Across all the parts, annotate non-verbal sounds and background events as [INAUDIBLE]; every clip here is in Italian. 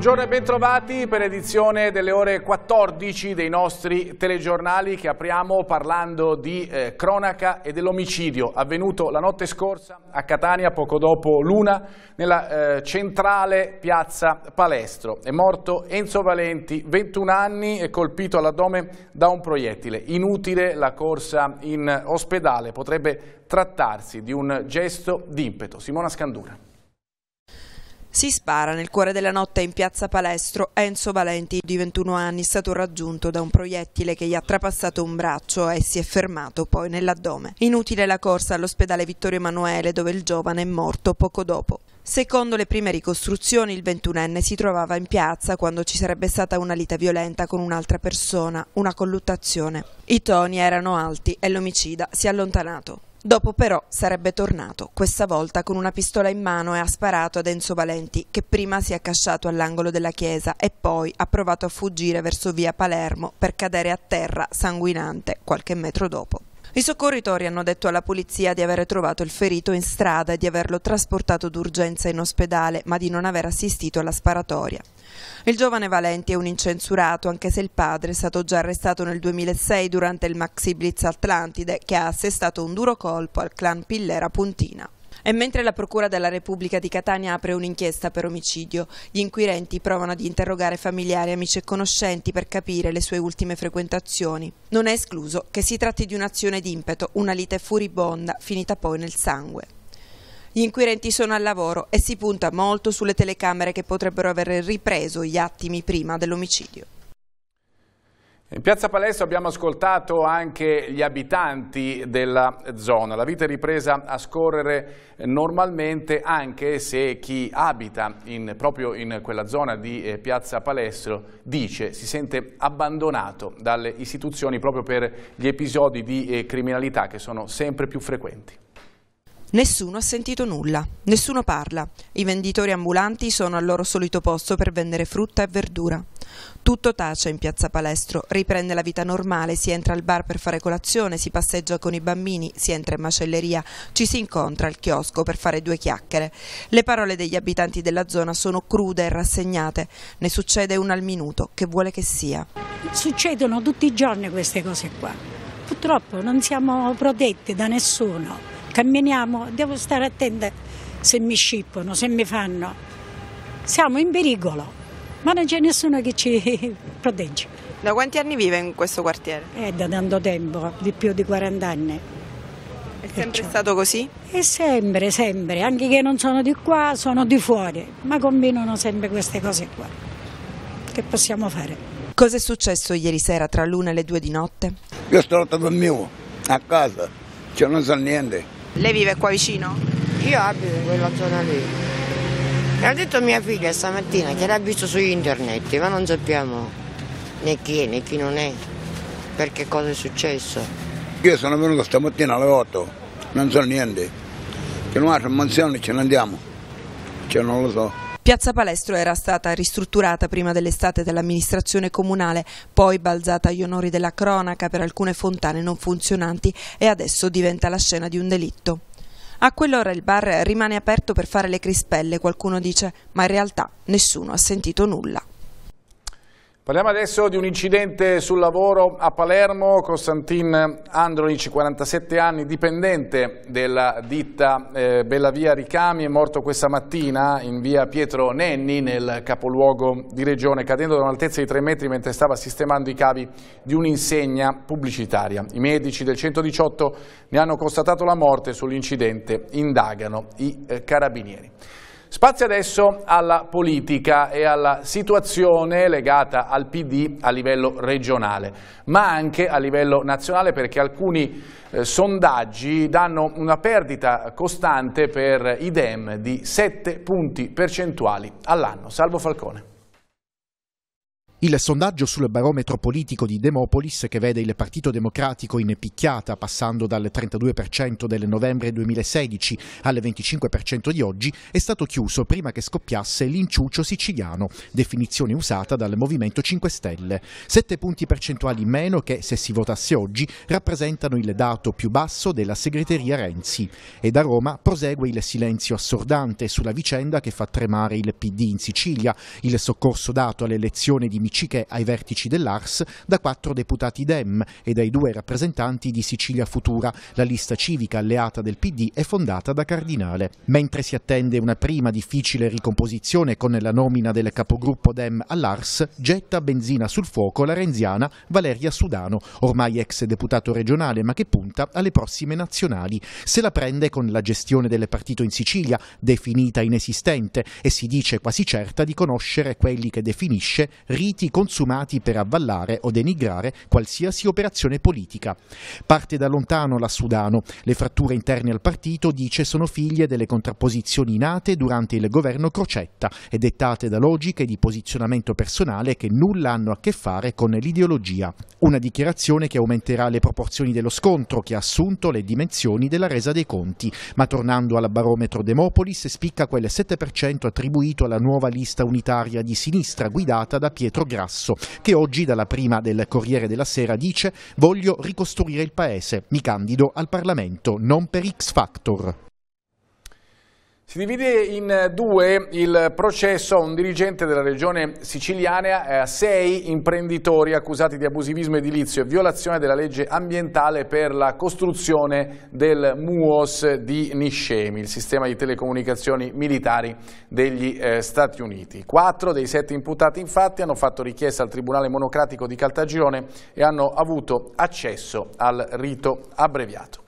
Buongiorno e bentrovati per edizione delle ore 14 dei nostri telegiornali che apriamo parlando di eh, cronaca e dell'omicidio avvenuto la notte scorsa a Catania poco dopo l'una nella eh, centrale piazza Palestro. È morto Enzo Valenti, 21 anni e colpito all'addome da un proiettile. Inutile la corsa in ospedale, potrebbe trattarsi di un gesto d'impeto. Simona Scandura. Si spara nel cuore della notte in piazza Palestro. Enzo Valenti, di 21 anni, è stato raggiunto da un proiettile che gli ha trapassato un braccio e si è fermato poi nell'addome. Inutile la corsa all'ospedale Vittorio Emanuele, dove il giovane è morto poco dopo. Secondo le prime ricostruzioni, il 21enne si trovava in piazza quando ci sarebbe stata una lita violenta con un'altra persona, una colluttazione. I toni erano alti e l'omicida si è allontanato. Dopo però sarebbe tornato, questa volta con una pistola in mano e ha sparato ad Enzo Valenti, che prima si è accasciato all'angolo della chiesa e poi ha provato a fuggire verso via Palermo per cadere a terra sanguinante qualche metro dopo. I soccorritori hanno detto alla polizia di aver trovato il ferito in strada e di averlo trasportato d'urgenza in ospedale, ma di non aver assistito alla sparatoria. Il giovane Valenti è un incensurato, anche se il padre è stato già arrestato nel 2006 durante il Maxi Blitz Atlantide, che ha assestato un duro colpo al clan Pillera Puntina. E mentre la Procura della Repubblica di Catania apre un'inchiesta per omicidio, gli inquirenti provano ad interrogare familiari, amici e conoscenti per capire le sue ultime frequentazioni. Non è escluso che si tratti di un'azione d'impeto, una lite furibonda, finita poi nel sangue. Gli inquirenti sono al lavoro e si punta molto sulle telecamere che potrebbero aver ripreso gli attimi prima dell'omicidio. In Piazza Palestro abbiamo ascoltato anche gli abitanti della zona. La vita è ripresa a scorrere normalmente anche se chi abita in, proprio in quella zona di eh, Piazza Palestro dice si sente abbandonato dalle istituzioni proprio per gli episodi di eh, criminalità che sono sempre più frequenti. Nessuno ha sentito nulla, nessuno parla. I venditori ambulanti sono al loro solito posto per vendere frutta e verdura. Tutto tace in piazza Palestro, riprende la vita normale, si entra al bar per fare colazione, si passeggia con i bambini, si entra in macelleria, ci si incontra al chiosco per fare due chiacchiere. Le parole degli abitanti della zona sono crude e rassegnate, ne succede una al minuto, che vuole che sia. Succedono tutti i giorni queste cose qua. Purtroppo non siamo protetti da nessuno camminiamo, devo stare attenta se mi scippano, se mi fanno. Siamo in pericolo, ma non c'è nessuno che ci [LAUGHS] protegge. Da quanti anni vive in questo quartiere? È eh, da tanto tempo, di più di 40 anni. È sempre Perciò. stato così? È sempre, sempre, anche che non sono di qua, sono di fuori, ma combinano sempre queste cose qua. Che possiamo fare? Cosa è successo ieri sera tra l'una e le due di notte? Io sto a dormire a casa, cioè non so niente. Lei vive qua vicino? Io abito in quella zona lì. Me l'ha detto mia figlia stamattina che l'ha visto su internet, ma non sappiamo né chi è né chi non è, perché cosa è successo. Io sono venuto stamattina alle 8, non so niente. Che non altro mansione ce ne andiamo. Cioè non lo so. Piazza Palestro era stata ristrutturata prima dell'estate dall'amministrazione comunale, poi balzata agli onori della cronaca per alcune fontane non funzionanti e adesso diventa la scena di un delitto. A quell'ora il bar rimane aperto per fare le crispelle, qualcuno dice, ma in realtà nessuno ha sentito nulla. Parliamo adesso di un incidente sul lavoro a Palermo, Costantin Andronic, 47 anni, dipendente della ditta eh, Bellavia Ricami, è morto questa mattina in via Pietro Nenni nel capoluogo di Regione, cadendo da un'altezza di 3 metri mentre stava sistemando i cavi di un'insegna pubblicitaria. I medici del 118 ne hanno constatato la morte sull'incidente, indagano i eh, carabinieri. Spazio adesso alla politica e alla situazione legata al PD a livello regionale, ma anche a livello nazionale perché alcuni eh, sondaggi danno una perdita costante per idem di 7 punti percentuali all'anno. Salvo Falcone. Il sondaggio sul barometro politico di Demopolis, che vede il Partito Democratico in picchiata passando dal 32% del novembre 2016 al 25% di oggi, è stato chiuso prima che scoppiasse l'inciuccio siciliano, definizione usata dal Movimento 5 Stelle. Sette punti percentuali in meno che, se si votasse oggi, rappresentano il dato più basso della segreteria Renzi. E da Roma prosegue il silenzio assordante sulla vicenda che fa tremare il PD in Sicilia, il soccorso dato all'elezione di Michele Radici che ai vertici dell'Ars da quattro deputati Dem e dai due rappresentanti di Sicilia Futura, la lista civica alleata del PD e fondata da Cardinale. Mentre si attende una prima difficile ricomposizione con la nomina del capogruppo Dem all'Ars, getta benzina sul fuoco la renziana Valeria Sudano, ormai ex deputato regionale ma che punta alle prossime nazionali. Se la prende con la gestione del partito in Sicilia, definita inesistente, e si dice quasi certa di conoscere quelli che definisce riti intenti consumati per avvallare o denigrare qualsiasi operazione politica. Parte da lontano la Sudano. Le fratture interne al partito, dice, sono figlie delle contrapposizioni nate durante il governo Crocetta e dettate da logiche di posizionamento personale che nulla hanno a che fare con l'ideologia. Una dichiarazione che aumenterà le proporzioni dello scontro che ha assunto le dimensioni della resa dei conti. Ma tornando alla barometro Demopolis, spicca quel 7% attribuito alla nuova lista unitaria di sinistra guidata da Pietro Grasso, che oggi dalla prima del Corriere della Sera dice voglio ricostruire il paese, mi candido al Parlamento, non per X Factor. Si divide in eh, due il processo a un dirigente della regione siciliana e eh, a sei imprenditori accusati di abusivismo edilizio e violazione della legge ambientale per la costruzione del MUOS di Niscemi, il sistema di telecomunicazioni militari degli eh, Stati Uniti. Quattro dei sette imputati infatti hanno fatto richiesta al Tribunale Monocratico di Caltagirone e hanno avuto accesso al rito abbreviato.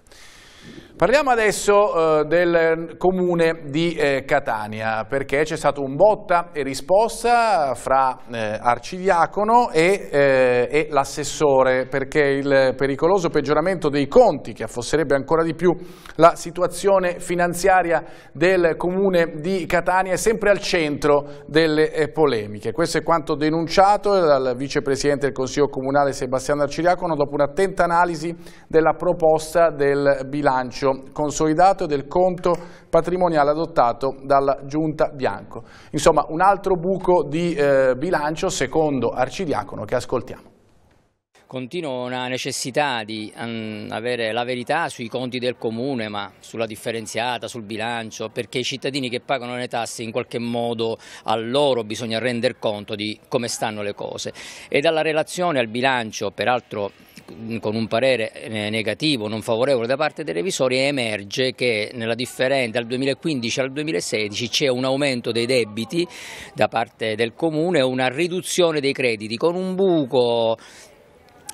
Parliamo adesso eh, del comune di eh, Catania perché c'è stato un botta e risposta fra eh, arcidiacono e, eh, e l'assessore perché il pericoloso peggioramento dei conti che affosserebbe ancora di più la situazione finanziaria del comune di Catania è sempre al centro delle eh, polemiche. Questo è quanto denunciato dal vicepresidente del Consiglio Comunale Sebastiano Arcidiacono dopo un'attenta analisi della proposta del bilancio consolidato del conto patrimoniale adottato dalla Giunta Bianco. Insomma, un altro buco di eh, bilancio secondo Arcidiacono che ascoltiamo continua una necessità di mm, avere la verità sui conti del comune, ma sulla differenziata, sul bilancio, perché i cittadini che pagano le tasse in qualche modo a loro bisogna rendere conto di come stanno le cose. E dalla relazione al bilancio, peraltro con un parere eh, negativo, non favorevole da parte dei revisori, emerge che nella differenza dal 2015 al 2016 c'è un aumento dei debiti da parte del Comune e una riduzione dei crediti, con un buco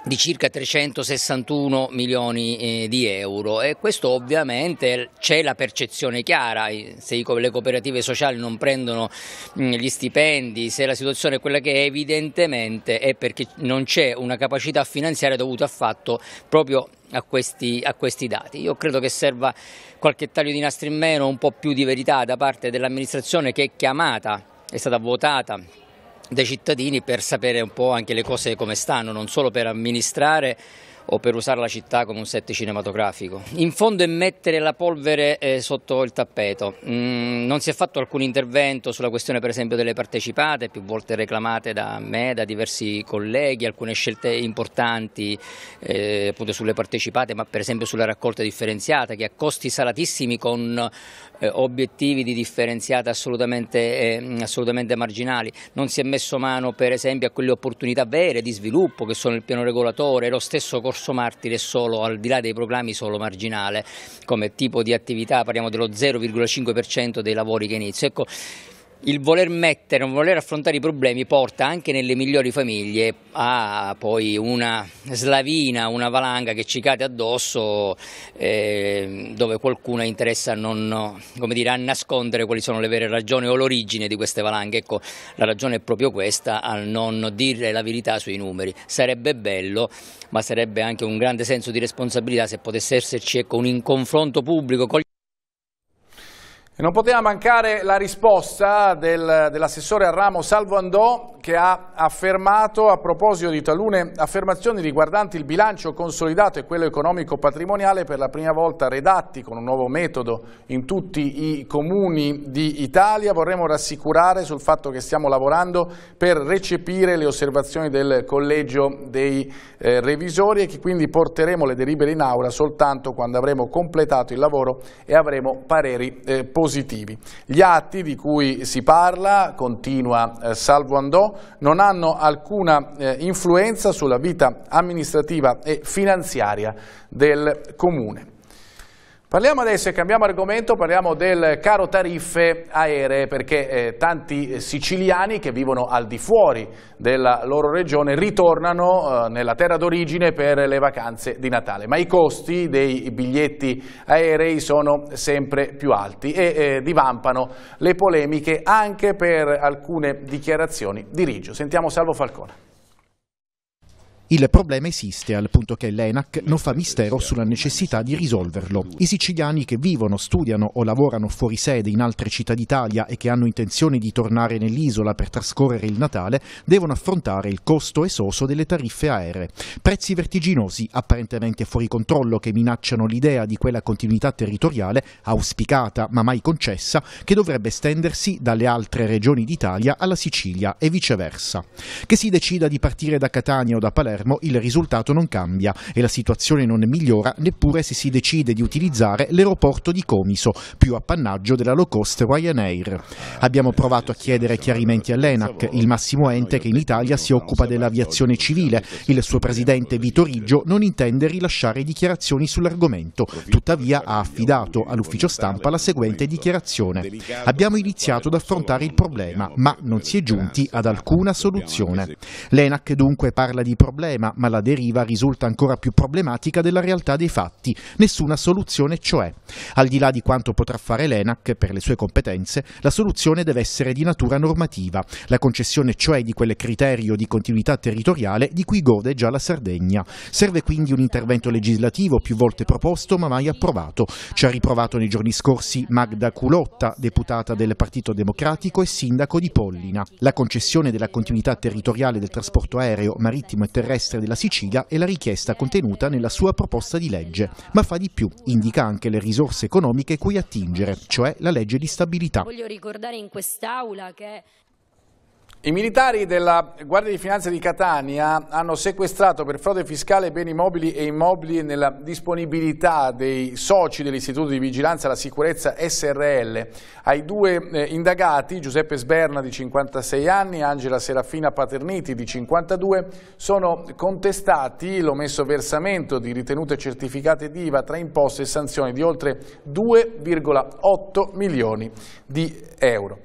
di circa 361 milioni eh, di euro e questo ovviamente c'è la percezione chiara, se le cooperative sociali non prendono mm, gli stipendi, se la situazione è quella che è evidentemente è perché non c'è una capacità finanziaria dovuta al fatto proprio a questi, a questi, dati. Io credo che serva qualche taglio di nastri in meno, un po' più di verità da parte dell'amministrazione che è chiamata, è stata votata dei cittadini per sapere un po' anche le cose come stanno, non solo per amministrare o per usare la città come un set cinematografico. In fondo è mettere la polvere eh, sotto il tappeto. Mm, non si è fatto alcun intervento sulla questione per esempio delle partecipate, più volte reclamate da me, da diversi colleghi, alcune scelte importanti eh, appunto sulle partecipate, ma per esempio sulla raccolta differenziata che ha costi salatissimi con eh, obiettivi di differenziata assolutamente, eh, assolutamente marginali. Non si è messo mano per esempio a quelle opportunità vere di sviluppo che sono il piano regolatore, lo stesso corso Corso Martire solo, al di là dei proclami, solo marginale. Come tipo di attività parliamo dello 0,5% dei lavori che inizia. Ecco, il voler mettere, non voler affrontare i problemi porta anche nelle migliori famiglie a poi una slavina, una valanga che ci cade addosso eh, dove qualcuno interessa a, non, dire, a nascondere quali sono le vere ragioni o l'origine di queste valanghe. Ecco, la ragione è proprio questa, a non dire la verità sui numeri. Sarebbe bello, ma sarebbe anche un grande senso di responsabilità se potesse esserci ecco, un confronto pubblico con gli e non poteva mancare la risposta del, dell'assessore al ramo Salvo Andò che ha affermato a proposito di talune affermazioni riguardanti il bilancio consolidato e quello economico patrimoniale per la prima volta redatti con un nuovo metodo in tutti i comuni di Italia. Vorremmo rassicurare sul fatto che stiamo lavorando per recepire le osservazioni del collegio dei eh, revisori e che quindi porteremo le delibere in aula soltanto quando avremo completato il lavoro e avremo pareri eh, positivi. Gli atti di cui si parla, continua eh, Salvo Andò, non hanno alcuna eh, influenza sulla vita amministrativa e finanziaria del Comune. Parliamo adesso e cambiamo argomento, parliamo del caro tariffe aeree perché eh, tanti eh, siciliani che vivono al di fuori della loro regione ritornano eh, nella terra d'origine per le vacanze di Natale, ma i costi dei biglietti aerei sono sempre più alti e eh, divampano le polemiche anche per alcune dichiarazioni di Riggio. Sentiamo Salvo Falcone. Il problema esiste al punto che l'ENAC non fa mistero sulla necessità di risolverlo. I siciliani che vivono, studiano o lavorano fuori sede in altre città d'Italia e che hanno intenzione di tornare nell'isola per trascorrere il Natale devono affrontare il costo esoso delle tariffe aeree. Prezzi vertiginosi, apparentemente fuori controllo, che minacciano l'idea di quella continuità territoriale auspicata ma mai concessa che dovrebbe estendersi dalle altre regioni d'Italia alla Sicilia e viceversa. Che si decida di partire da Catania o da Palermo fermo, il risultato non cambia e la situazione non migliora neppure se si decide di utilizzare l'aeroporto di Comiso, più appannaggio della low cost Ryanair. Abbiamo provato a chiedere chiarimenti all'ENAC, il massimo ente che in Italia si occupa dell'aviazione civile. Il suo presidente Vito Riggio non intende rilasciare dichiarazioni sull'argomento, tuttavia ha affidato all'ufficio stampa la seguente dichiarazione. Abbiamo iniziato ad affrontare il problema, ma non si è giunti ad alcuna soluzione. L'ENAC dunque parla di problemi problema, ma la deriva risulta ancora più problematica della realtà dei fatti. Nessuna soluzione, cioè. Al di là di quanto potrà fare l'ENAC per le sue competenze, la soluzione deve essere di natura normativa, la concessione cioè di quel criterio di continuità territoriale di cui gode già la Sardegna. Serve quindi un intervento legislativo più volte proposto ma mai approvato. Ci ha riprovato nei giorni scorsi Magda Culotta, deputata del Partito Democratico e sindaco di Pollina. La concessione della continuità territoriale del trasporto aereo, marittimo e terrestre Silvestre della Sicilia è la richiesta contenuta nella sua proposta di legge, ma fa di più, indica anche le risorse economiche cui attingere, cioè la legge di stabilità. Voglio ricordare in quest'Aula che i militari della Guardia di Finanza di Catania hanno sequestrato per frode fiscale beni mobili e immobili nella disponibilità dei soci dell'Istituto di Vigilanza alla Sicurezza SRL. Ai due eh, indagati, Giuseppe Sberna di 56 anni e Angela Serafina Paterniti di 52, sono contestati l'omesso versamento di ritenute certificate di IVA tra imposte e sanzioni di oltre 2,8 milioni di euro.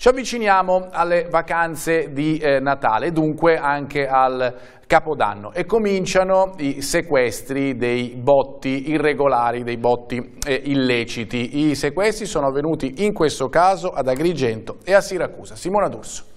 Ci avviciniamo alle vacanze di eh, Natale, dunque anche al Capodanno e cominciano i sequestri dei botti irregolari, dei botti eh, illeciti. I sequestri sono avvenuti in questo caso ad Agrigento e a Siracusa. Simona D'Urso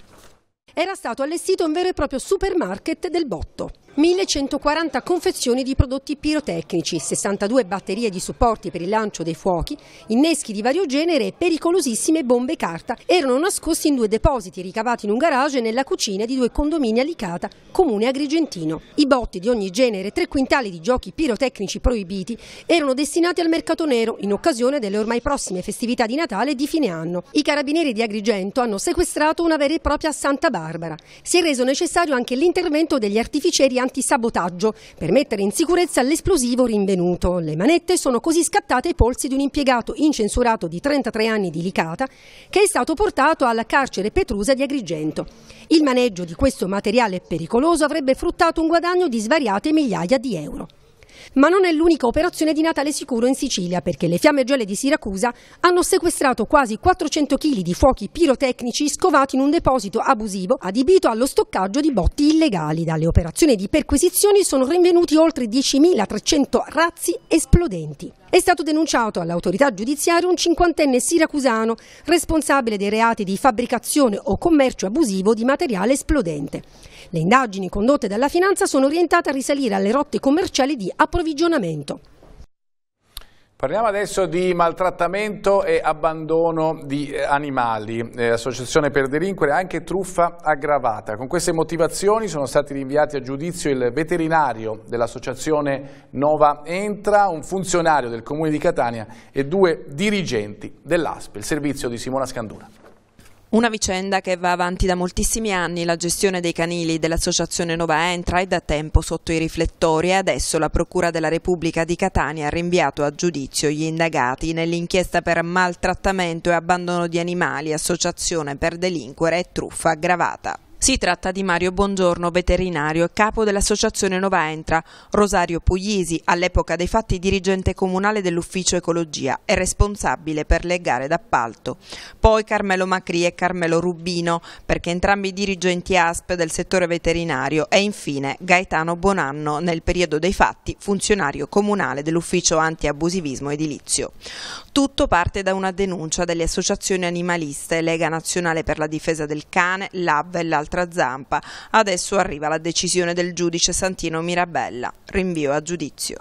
era stato allestito un vero e proprio supermarket del botto. 1140 confezioni di prodotti pirotecnici, 62 batterie di supporti per il lancio dei fuochi, inneschi di vario genere e pericolosissime bombe carta erano nascosti in due depositi ricavati in un garage e nella cucina di due condomini a Licata, comune agrigentino. I botti di ogni genere, tre quintali di giochi pirotecnici proibiti, erano destinati al mercato nero in occasione delle ormai prossime festività di Natale e di fine anno. I carabinieri di Agrigento hanno sequestrato una vera e propria Santa Barbara Barbara. Si è reso necessario anche l'intervento degli artificieri antisabotaggio per mettere in sicurezza l'esplosivo rinvenuto. Le manette sono così scattate ai polsi di un impiegato incensurato di 33 anni di Licata che è stato portato alla carcere Petrusa di Agrigento. Il maneggio di questo materiale pericoloso avrebbe fruttato un guadagno di svariate migliaia di euro. Ma non è l'unica operazione di Natale sicuro in Sicilia, perché le fiamme gialle di Siracusa hanno sequestrato quasi 400 kg di fuochi pirotecnici scovati in un deposito abusivo adibito allo stoccaggio di botti illegali. Dalle operazioni di perquisizioni sono rinvenuti oltre 10.300 razzi esplodenti. È stato denunciato all'autorità giudiziaria un cinquantenne siracusano responsabile dei reati di fabbricazione o commercio abusivo di materiale esplodente. Le indagini condotte dalla finanza sono orientate a risalire alle rotte commerciali di approvvigionamento. Parliamo adesso di maltrattamento e abbandono di eh, animali, eh, associazione per delinquere, anche truffa aggravata. Con queste motivazioni sono stati rinviati a giudizio il veterinario dell'associazione Nova Entra, un funzionario del comune di Catania e due dirigenti dell'ASP, il servizio di Simona Scandura. Una vicenda che va avanti da moltissimi anni, la gestione dei canili dell'associazione Nova Entra è da tempo sotto i riflettori e adesso la Procura della Repubblica di Catania ha rinviato a giudizio gli indagati nell'inchiesta per maltrattamento e abbandono di animali, associazione per delinquere e truffa aggravata. Si tratta di Mario Bongiorno, veterinario e capo dell'associazione Nova Entra, Rosario Puglisi, all'epoca dei fatti dirigente comunale dell'ufficio ecologia e responsabile per le gare d'appalto. Poi Carmelo Macri e Carmelo Rubino, perché entrambi dirigenti ASP del settore veterinario e infine Gaetano Bonanno, nel periodo dei fatti funzionario comunale dell'ufficio antiabusivismo edilizio. Tutto parte da una denuncia delle associazioni animaliste Lega Nazionale per la difesa del cane, LAB e l'Altra un'altra zampa. Adesso arriva la decisione del giudice Santino Mirabella. Rinvio a giudizio.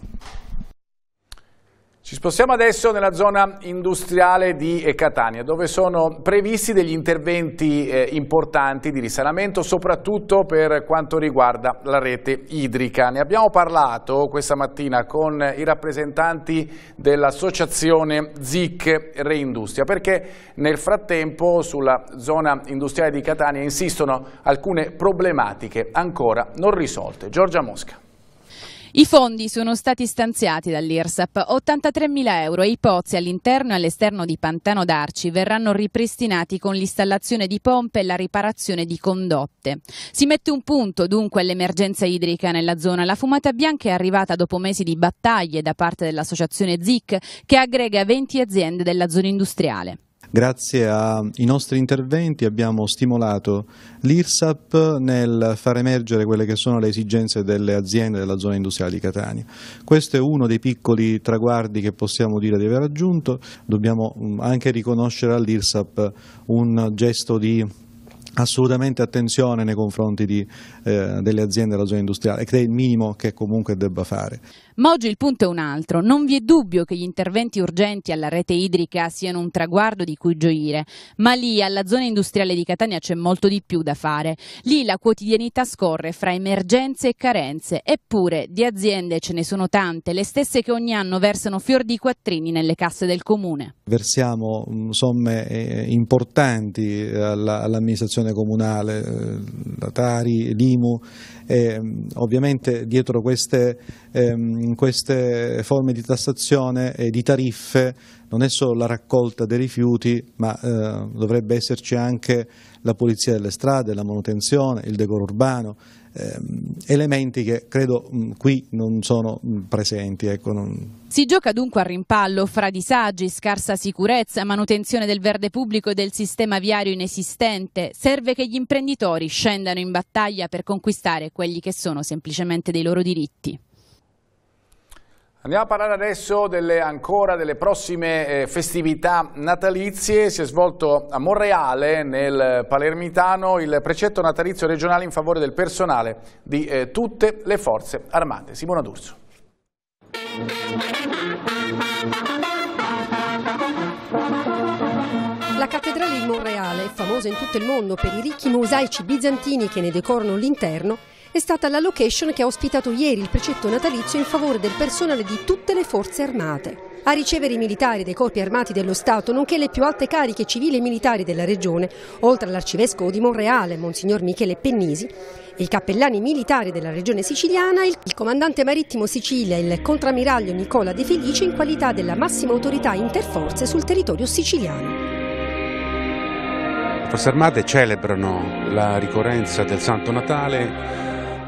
Ci spostiamo adesso nella zona industriale di Catania, dove sono previsti degli interventi eh, importanti di risanamento, soprattutto per quanto riguarda la rete idrica. Ne abbiamo parlato questa mattina con i rappresentanti dell'associazione ZIC Reindustria, perché nel frattempo sulla zona industriale di Catania insistono alcune problematiche ancora non risolte. Giorgia Mosca. I fondi sono stati stanziati dall'IRSAP, 83.000 euro e i pozzi all'interno e all'esterno di Pantano d'Arci verranno ripristinati con l'installazione di pompe e la riparazione di condotte. Si mette un punto dunque all'emergenza idrica nella zona. La fumata bianca è arrivata dopo mesi di battaglie da parte dell'associazione ZIC che aggrega 20 aziende della zona industriale. Grazie ai nostri interventi abbiamo stimolato l'IRSAP nel far emergere quelle che sono le esigenze delle aziende della zona industriale di Catania. Questo è uno dei piccoli traguardi che possiamo dire di aver raggiunto. Dobbiamo mm, anche riconoscere all'IRSAP un gesto di assolutamente attenzione nei confronti di, eh, delle aziende della zona industriale, che è il minimo che comunque debba fare. Ma oggi il punto è un altro. Non vi è dubbio che gli interventi urgenti alla rete idrica siano un traguardo di cui gioire, ma lì alla zona industriale di Catania c'è molto di più da fare. Lì la quotidianità scorre fra emergenze e carenze, eppure di aziende ce ne sono tante, le stesse che ogni anno versano fior di quattrini nelle casse del comune. Versiamo mm, somme eh, importanti eh, all'amministrazione comunale, eh, la Tari, l'IMU, e mm, ovviamente dietro queste ehm, in queste forme di tassazione e di tariffe non è solo la raccolta dei rifiuti, ma eh, dovrebbe esserci anche la pulizia delle strade, la manutenzione, il decoro urbano, eh, elementi che credo mh, qui non sono mh, presenti. Ecco, non... Si gioca dunque a rimpallo fra disagi, scarsa sicurezza, manutenzione del verde pubblico e del sistema viario inesistente. Serve che gli imprenditori scendano in battaglia per conquistare quelli che sono semplicemente dei loro diritti. Andiamo a parlare adesso delle, ancora delle prossime eh, festività natalizie. Si è svolto a Monreale, nel Palermitano, il precetto natalizio regionale in favore del personale di eh, tutte le forze armate. Simona D'Urso. La cattedrale di Monreale famosa in tutto il mondo per i ricchi mosaici bizantini che ne decorano l'interno è stata la location che ha ospitato ieri il precetto natalizio in favore del personale di tutte le forze armate. A ricevere i militari dei corpi armati dello Stato, nonché le più alte cariche civili e militari della regione, oltre all'arcivescovo di Monreale, Monsignor Michele Pennisi, i cappellani militari della regione siciliana, il comandante marittimo Sicilia e il contrammiraglio Nicola De Felice in qualità della massima autorità interforze sul territorio siciliano. Le Forze Armate celebrano la ricorrenza del Santo Natale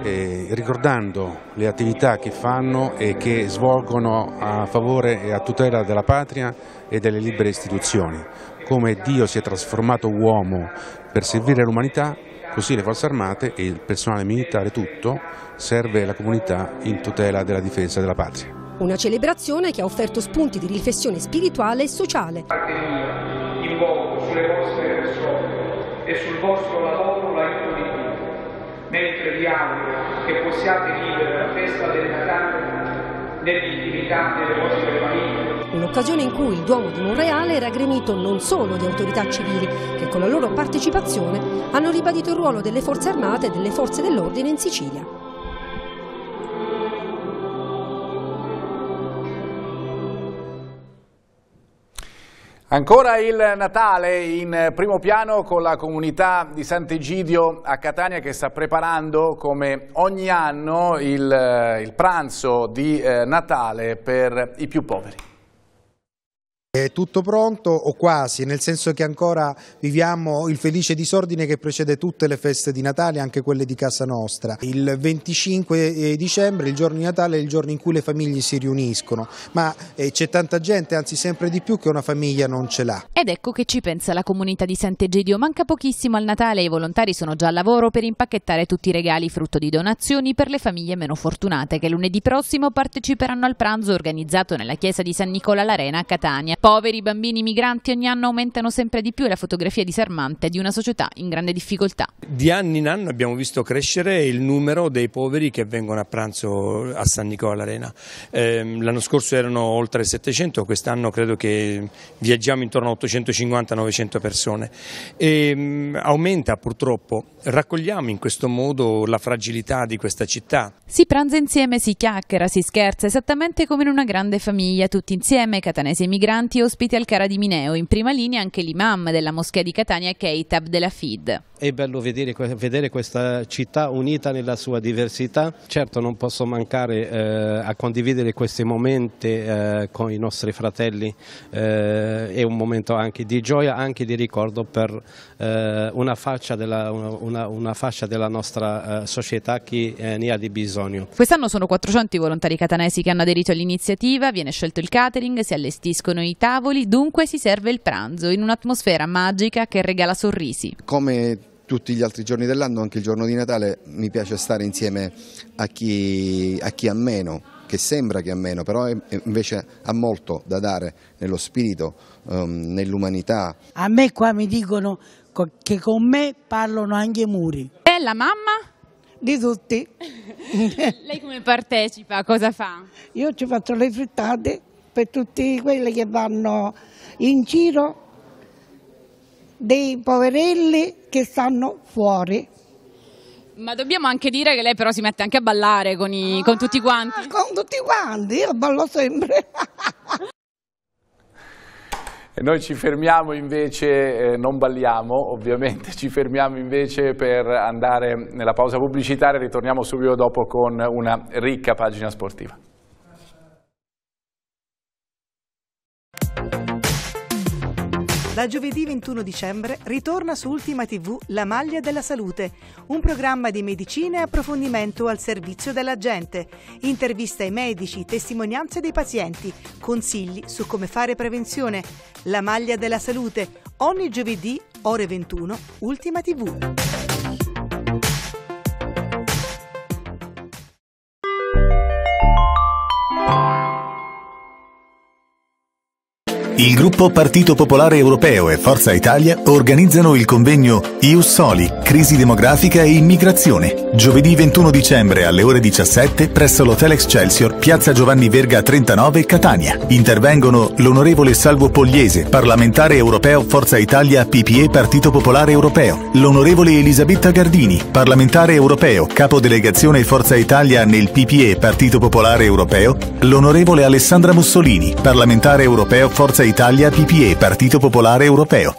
eh, ricordando le attività che fanno e che svolgono a favore e a tutela della patria e delle libere istituzioni. Come Dio si è trasformato uomo per servire l'umanità, così le forze armate e il personale militare tutto serve la comunità in tutela della difesa della patria. Una celebrazione che ha offerto spunti di riflessione spirituale e sociale. Invoco sulle vostre persone e sul vostro lavoro sempre che possiate vivere la festa del Natale nell'intimità delle vostre famiglie. Un'occasione in cui il Duomo di Monreale era gremito non solo di autorità civili, che con la loro partecipazione hanno ribadito il ruolo delle forze armate e delle forze dell'ordine in Sicilia. Ancora il Natale in primo piano con la comunità di Sant'Egidio a Catania che sta preparando come ogni anno il, eh, il pranzo di eh, Natale per i più poveri. È tutto pronto o quasi, nel senso che ancora viviamo il felice disordine che precede tutte le feste di Natale, anche quelle di casa nostra. Il 25 eh, dicembre, il giorno di Natale, è il giorno in cui le famiglie si riuniscono, ma eh, c'è tanta gente, anzi sempre di più, che una famiglia non ce l'ha. Ed ecco che ci pensa la comunità di Sant'Egidio. Manca pochissimo al Natale e i volontari sono già al lavoro per impacchettare tutti i regali frutto di donazioni per le famiglie meno fortunate che lunedì prossimo parteciperanno al pranzo organizzato nella chiesa di San Nicola l'Arena a Catania. Poveri bambini migranti ogni anno aumentano sempre di più e la fotografia disarmante di una società in grande difficoltà. Di anno in anno abbiamo visto crescere il numero dei poveri che vengono a pranzo a San Nicola Arena. Ehm, l'anno scorso erano oltre 700, quest'anno credo che viaggiamo intorno a 850-900 persone. E, ehm, aumenta purtroppo, raccogliamo in questo modo la fragilità di questa città. Si pranza insieme, si chiacchiera, si scherza, esattamente come in una grande famiglia, tutti insieme, catanesi e migranti Santi ospite al Cara di Mineo, in prima linea anche l'imam della moschea di Catania Kate Abdelafid. È bello vedere, vedere, questa città unita nella sua diversità, certo non posso mancare eh, a condividere questi momenti eh, con i nostri fratelli, eh, è un momento anche di gioia, anche di ricordo per eh, una faccia, della, una, una, faccia della, nostra eh, società che eh, ne ha di bisogno. Quest'anno sono 400 i volontari catanesi che hanno aderito all'iniziativa, viene scelto il catering, si allestiscono i tavoli, dunque si serve il pranzo in un'atmosfera magica che regala sorrisi. Come tutti gli altri giorni dell'anno, anche il giorno di Natale, mi piace stare insieme a chi, a chi ha meno, che sembra che ha meno, però è, invece ha molto da dare nello spirito, um, nell'umanità. A me qua mi dicono che con me parlano anche i muri. E la mamma? Di tutti. [LAUGHS] Lei come partecipa? Cosa fa? Io ci faccio le frittate per tutti quelli che vanno in giro, dei poverelli che stanno fuori. Ma dobbiamo anche dire che lei però si mette anche a ballare con, i, ah, con tutti ah, quanti. Con tutti quanti, io ballo sempre. E noi ci fermiamo invece, eh, non balliamo ovviamente, ci fermiamo invece per andare nella pausa pubblicitaria, e ritorniamo subito dopo con una ricca pagina sportiva. Da giovedì 21 dicembre ritorna su Ultima TV La Maglia della Salute, un programma di medicina e approfondimento al servizio della gente. Interviste ai medici, testimonianze dei pazienti, consigli su come fare prevenzione. La Maglia della Salute, ogni giovedì, ore 21, Ultima TV. Il gruppo Partito Popolare Europeo e Forza Italia organizzano il convegno Ius Soli, crisi demografica e immigrazione, giovedì 21 dicembre alle ore 17 presso l'Hotel Excelsior, Piazza Giovanni Verga 39, Catania. Intervengono l'onorevole Salvo Pogliese, parlamentare europeo Forza Italia PPE Partito Popolare Europeo, l'onorevole Elisabetta Gardini, parlamentare europeo, capodelegazione Forza Italia nel PPE Partito Popolare Europeo, l'onorevole Alessandra Mussolini, parlamentare europeo Forza Italia Italia PPE Partito Popolare Europeo.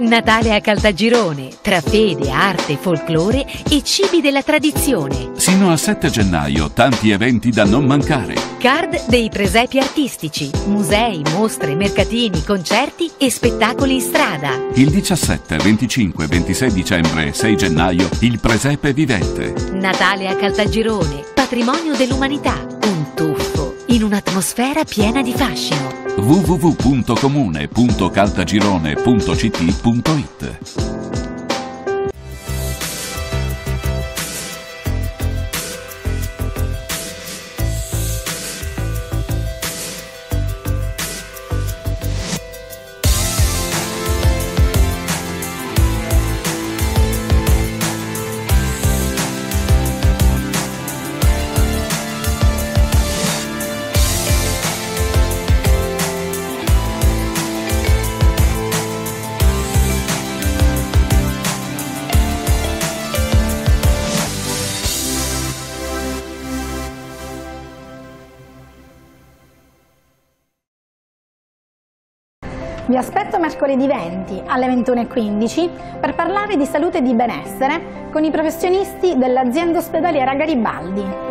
Natale a Caltagirone, tra fede, arte, folklore e cibi della tradizione. Sino a 7 gennaio, tanti eventi da non mancare. Card dei presepi artistici, musei, mostre, mercatini, concerti e spettacoli in strada. Il 17, 25, 26 dicembre e 6 gennaio, il presepe vivente. Natale a Caltagirone, patrimonio dell'umanità, un tuffo in un'atmosfera piena di fascino. www.comune.caltagirone.ct.it Vi aspetto mercoledì 20 alle 21.15 per parlare di salute e di benessere con i professionisti dell'azienda ospedaliera Garibaldi.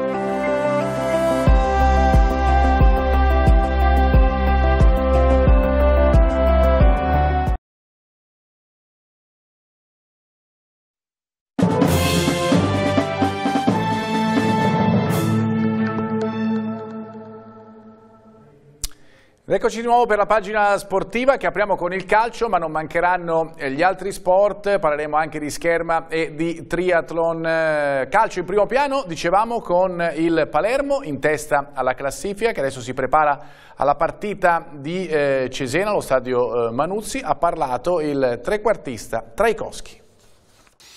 Eccoci di nuovo per la pagina sportiva che apriamo con il calcio ma non mancheranno eh, gli altri sport, parleremo anche di scherma e di triathlon eh, calcio in primo piano, dicevamo con il Palermo in testa alla classifica che adesso si prepara alla partita di eh, Cesena allo stadio Manuzzi, ha parlato il trequartista Traikowski.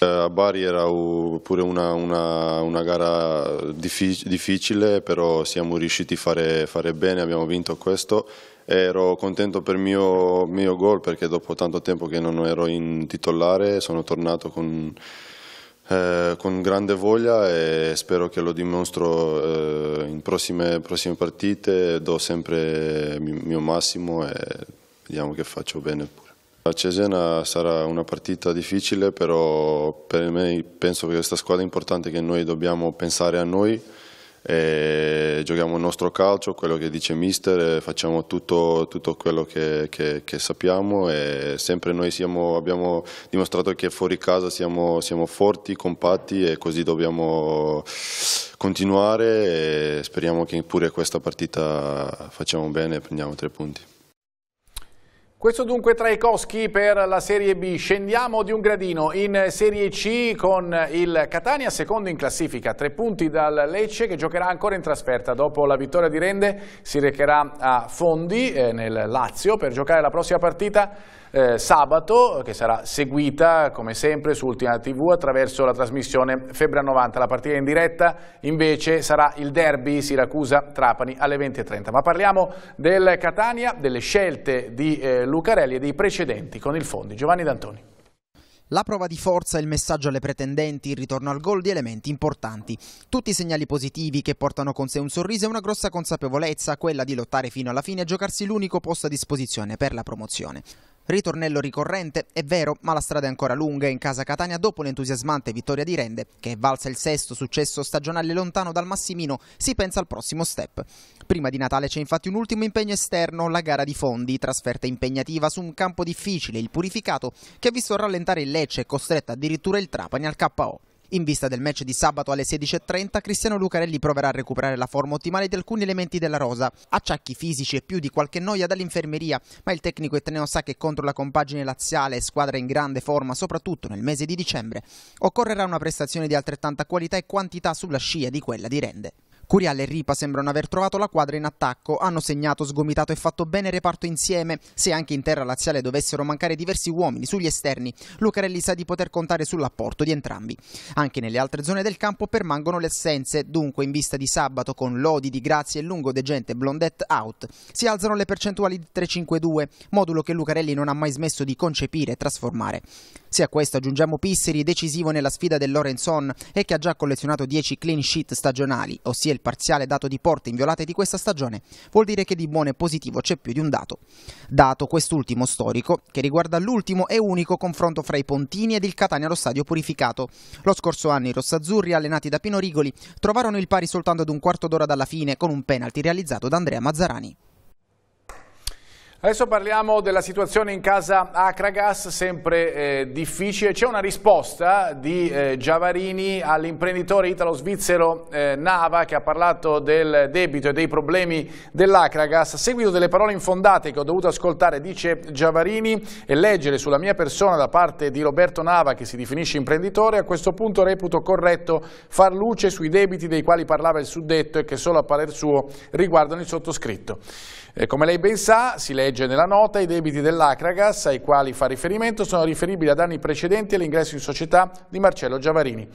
Eh, a Bari era pure una, una, una gara difficile, però siamo riusciti a fare, fare, bene, abbiamo vinto questo. Ero contento per il mio, mio gol perché dopo tanto tempo che non ero in titolare sono tornato con, eh, con grande voglia e spero che lo dimostro eh, in prossime, prossime, partite, do sempre il mio massimo e vediamo che faccio bene pure. La Cesena sarà una partita difficile, però per me penso che questa squadra è importante che noi dobbiamo pensare a noi, giochiamo il nostro calcio, quello che dice mister, facciamo tutto, tutto quello che, che, che, sappiamo e sempre noi siamo, abbiamo dimostrato che fuori casa siamo, siamo forti, compatti e così dobbiamo continuare e speriamo che pure questa partita facciamo bene e prendiamo tre punti. Questo dunque tra i coschi per la Serie B. Scendiamo di un gradino in Serie C con il Catania, secondo in classifica, tre punti dal Lecce che giocherà ancora in trasferta. Dopo la vittoria di Rende si recherà a Fondi eh, nel Lazio per giocare la prossima partita eh, sabato che sarà seguita come sempre su Ultima TV attraverso la trasmissione Febbra 90. La partita in diretta invece sarà il derby Siracusa-Trapani alle 20.30. Ma parliamo del Catania, delle scelte di eh, Lucarelli e dei precedenti con il Fondi. Giovanni D'Antoni. La prova di forza, il messaggio alle pretendenti, il ritorno al gol di elementi importanti. Tutti segnali positivi che portano con sé un sorriso e una grossa consapevolezza, quella di lottare fino alla fine e giocarsi l'unico posto a disposizione per la promozione. Ritornello ricorrente, è vero, ma la strada è ancora lunga in casa Catania dopo l'entusiasmante vittoria di Rende, che è valsa il sesto successo stagionale lontano dal Massimino, si pensa al prossimo step. Prima di Natale c'è infatti un ultimo impegno esterno, la gara di Fondi, trasferta impegnativa su un campo difficile, il Purificato, che ha visto rallentare il Lecce, e costretta addirittura il Trapani al KO. In vista del match di sabato alle 16.30, Cristiano Lucarelli proverà a recuperare la forma ottimale di alcuni elementi della rosa, acciacchi fisici e più di qualche noia dall'infermeria, ma il tecnico etneo sa che contro la compagine laziale e squadra in grande forma, soprattutto nel mese di dicembre, occorrerà una prestazione di altrettanta qualità e quantità sulla scia di quella di Rende. Curiale e Ripa sembrano aver trovato la quadra in attacco, hanno segnato, sgomitato e fatto bene reparto insieme. Se anche in terra laziale dovessero mancare diversi uomini sugli esterni, Lucarelli sa di poter contare sull'apporto di entrambi. Anche nelle altre zone del campo permangono le assenze, dunque in vista di sabato con Lodi, Di Grazia e Lungo De Gente Blondet out, si alzano le percentuali di 3-5-2, modulo che Lucarelli non ha mai smesso di concepire e trasformare. Se a questo aggiungiamo Pisseri, decisivo nella sfida del Lorenzon e che ha già collezionato 10 clean sheet stagionali, ossia il il parziale dato di porte inviolate di questa stagione, vuol dire che di buono e positivo c'è più di un dato. Dato quest'ultimo storico, che riguarda l'ultimo e unico confronto fra i Pontini ed il Catania allo stadio purificato. Lo scorso anno i rossazzurri, allenati da Pino Rigoli, trovarono il pari soltanto ad un quarto d'ora dalla fine con un penalty realizzato da Andrea Mazzarani. Adesso parliamo della situazione in casa Acragas, sempre eh, difficile. C'è una risposta di eh, Giavarini all'imprenditore italo-svizzero eh, Nava che ha parlato del debito e dei problemi dell'Acragas. A seguito delle parole infondate che ho dovuto ascoltare, dice Giavarini, e leggere sulla mia persona da parte di Roberto Nava che si definisce imprenditore, a questo punto reputo corretto far luce sui debiti dei quali parlava il suddetto e che solo a parer suo riguardano il sottoscritto. Eh, come lei ben sa, si legge nella nota, i debiti dell'Acragas ai quali fa riferimento sono riferibili ad anni precedenti all'ingresso in società di Marcello Giavarini.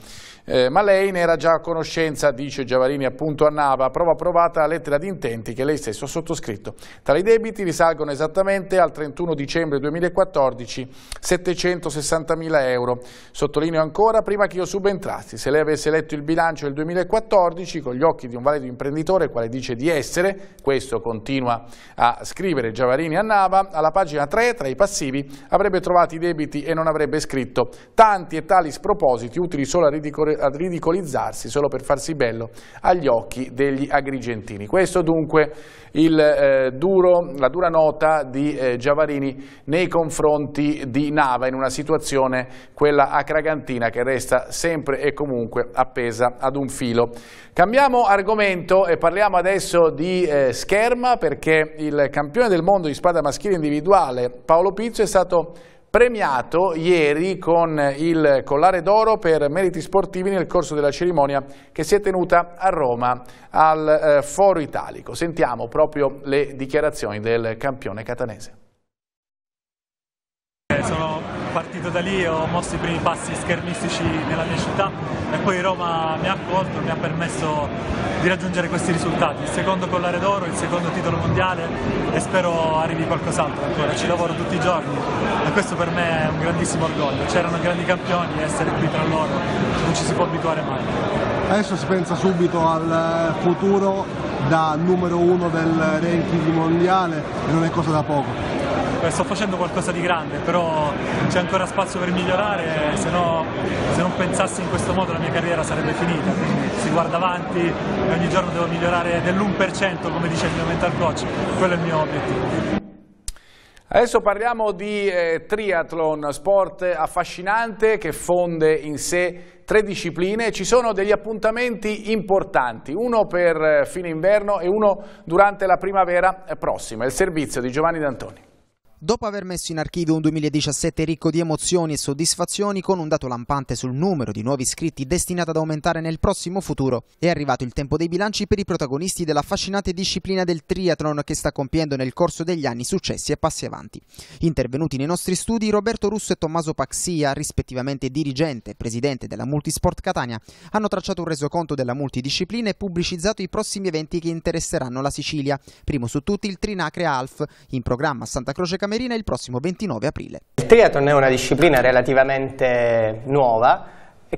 Eh, ma lei ne era già a conoscenza, dice Giavarini appunto a Nava, prova provata la lettera di intenti che lei stesso ha sottoscritto. Tali debiti risalgono esattamente al 31 dicembre 2014, 760 mila euro. Sottolineo ancora, prima che io subentrassi, se lei avesse letto il bilancio del 2014 con gli occhi di un valido imprenditore, quale dice di essere, questo continua a a scrivere Giavarini a Nava, alla pagina 3, tra i passivi, avrebbe trovato i debiti e non avrebbe scritto tanti e tali spropositi utili solo a, ridicol a ridicolizzarsi, solo per farsi bello agli occhi degli agrigentini. Questo dunque il, eh, duro, la dura nota di eh, Giavarini nei confronti di Nava in una situazione, quella a Cragantina, che resta sempre e comunque appesa ad un filo. Cambiamo argomento e parliamo adesso di eh, scherma perché il campione del mondo di spada maschile individuale Paolo Pizzo è stato premiato ieri con il collare d'oro per meriti sportivi nel corso della cerimonia che si è tenuta a Roma al eh, Foro Italico. Sentiamo proprio le dichiarazioni del campione catanese. Eh, sono partito da lì ho mosso i primi passi schermistici nella mia città e poi Roma mi ha accolto, e mi ha permesso di raggiungere questi risultati, il secondo collare d'oro, il secondo titolo mondiale e spero arrivi qualcos'altro ancora, ci lavoro tutti i giorni e questo per me è un grandissimo orgoglio, c'erano grandi campioni e essere qui tra loro non ci si può abituare mai. Adesso si pensa subito al futuro da numero uno del ranking mondiale e non è cosa da poco sto facendo qualcosa di grande, però c'è ancora spazio per migliorare, se, no, se non pensassi in questo modo la mia carriera sarebbe finita, quindi si guarda avanti e ogni giorno devo migliorare dell'1% come dice il mio mental coach, quello è il mio obiettivo. Adesso parliamo di eh, triathlon, sport affascinante che fonde in sé tre discipline. Ci sono degli appuntamenti importanti, uno per eh, fine inverno e uno durante la primavera prossima. Il servizio di Giovanni D'Antoni. Dopo aver messo in archivio un 2017 ricco di emozioni e soddisfazioni, con un dato lampante sul numero di nuovi iscritti destinato ad aumentare nel prossimo futuro, è arrivato il tempo dei bilanci per i protagonisti della affascinante disciplina del triathlon che sta compiendo nel corso degli anni successi e passi avanti. Intervenuti nei nostri studi Roberto Russo e Tommaso Paxia, rispettivamente dirigente e presidente della Multisport Catania, hanno tracciato un resoconto della multidisciplina e pubblicizzato i prossimi eventi che interesseranno la Sicilia. Primo su tutti il Trinacre Alf, in programma a Santa Croce Camerina il prossimo 29 aprile. Il triathlon è una disciplina relativamente nuova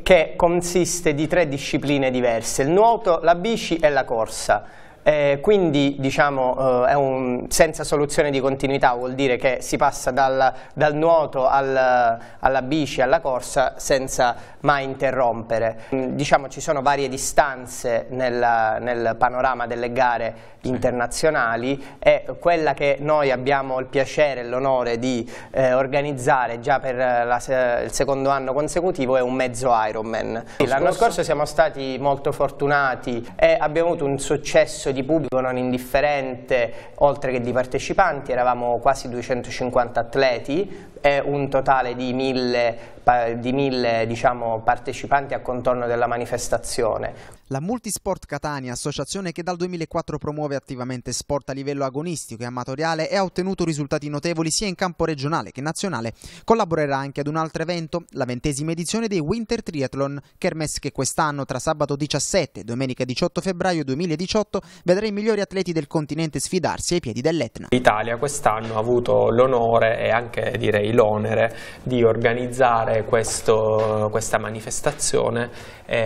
che consiste di tre discipline diverse, il nuoto, la bici e la corsa. Eh, quindi diciamo eh, è un, senza soluzione di continuità vuol dire che si passa dal, dal nuoto al, alla bici, alla corsa senza mai interrompere. Mm, diciamo ci sono varie distanze nel, nel panorama delle gare internazionali e quella che noi abbiamo il piacere e l'onore di eh, organizzare già per la, il secondo anno consecutivo è un mezzo Ironman. L'anno scorso siamo stati molto fortunati e abbiamo avuto un successo di pubblico non indifferente oltre che di partecipanti, eravamo quasi 250 atleti e un totale di mille, di mille diciamo, partecipanti a contorno della manifestazione. La Multisport Catania, associazione che dal 2004 promuove attivamente sport a livello agonistico e amatoriale e ha ottenuto risultati notevoli sia in campo regionale che nazionale, collaborerà anche ad un altro evento, la ventesima edizione dei Winter Triathlon, Kermes che quest'anno tra sabato 17 e domenica 18 febbraio 2018 vedrà i migliori atleti del continente sfidarsi ai piedi dell'Etna. L'Italia quest'anno ha avuto l'onore e anche direi l'onere di organizzare questo, questa manifestazione e,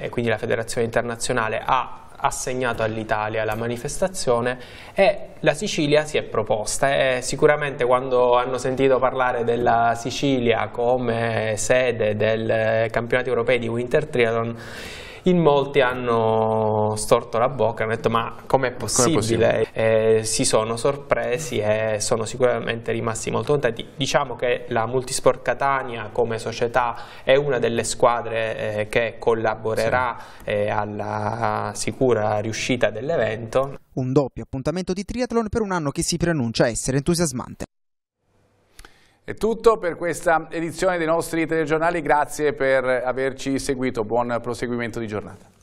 eh, e quindi la Federazione Internazionale ha assegnato all'Italia la manifestazione e la Sicilia si è proposta e sicuramente quando hanno sentito parlare della Sicilia come sede del campionato europeo di Winter Triathlon in molti hanno storto la bocca, hanno detto ma com'è possibile? Com possibile? Eh, si sono sorpresi e sono sicuramente rimasti molto contenti. Diciamo che la Multisport Catania come società è una delle squadre eh, che collaborerà sì. eh, alla sicura riuscita dell'evento. Un doppio appuntamento di triathlon per un anno che si preannuncia essere entusiasmante. È tutto per questa edizione dei nostri telegiornali, grazie per averci seguito, buon proseguimento di giornata.